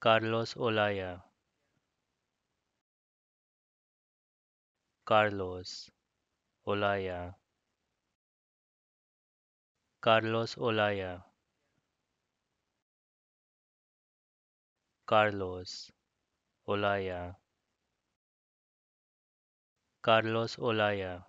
Carlos Olaya Carlos Olaya Carlos Olaya Carlos Olaya Carlos Olaya